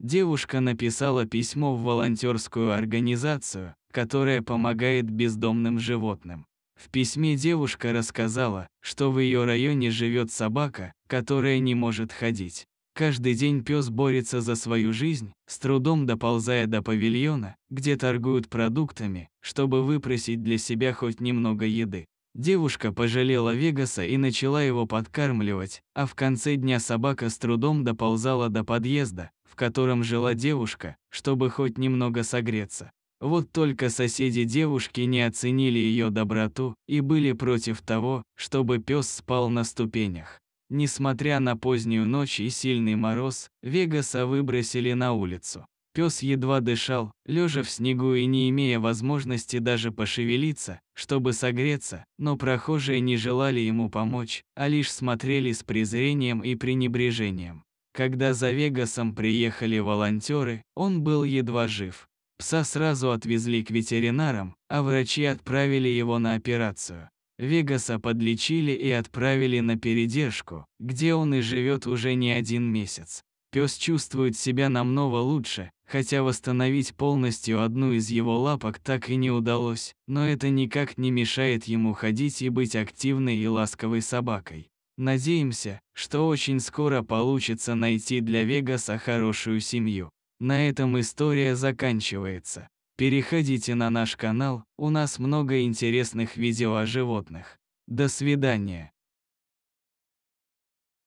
Девушка написала письмо в волонтерскую организацию, которая помогает бездомным животным. В письме девушка рассказала, что в ее районе живет собака, которая не может ходить. Каждый день пес борется за свою жизнь, с трудом доползая до павильона, где торгуют продуктами, чтобы выпросить для себя хоть немного еды. Девушка пожалела Вегаса и начала его подкармливать, а в конце дня собака с трудом доползала до подъезда, в котором жила девушка, чтобы хоть немного согреться. Вот только соседи девушки не оценили ее доброту и были против того, чтобы пес спал на ступенях. Несмотря на позднюю ночь и сильный мороз, Вегаса выбросили на улицу. Пес едва дышал, лежа в снегу и не имея возможности даже пошевелиться, чтобы согреться, но прохожие не желали ему помочь, а лишь смотрели с презрением и пренебрежением. Когда за Вегасом приехали волонтеры, он был едва жив. Пса сразу отвезли к ветеринарам, а врачи отправили его на операцию. Вегаса подлечили и отправили на передержку, где он и живет уже не один месяц. Пес чувствует себя намного лучше, хотя восстановить полностью одну из его лапок так и не удалось, но это никак не мешает ему ходить и быть активной и ласковой собакой. Надеемся, что очень скоро получится найти для Вегаса хорошую семью. На этом история заканчивается. Переходите на наш канал, у нас много интересных видео о животных. До свидания.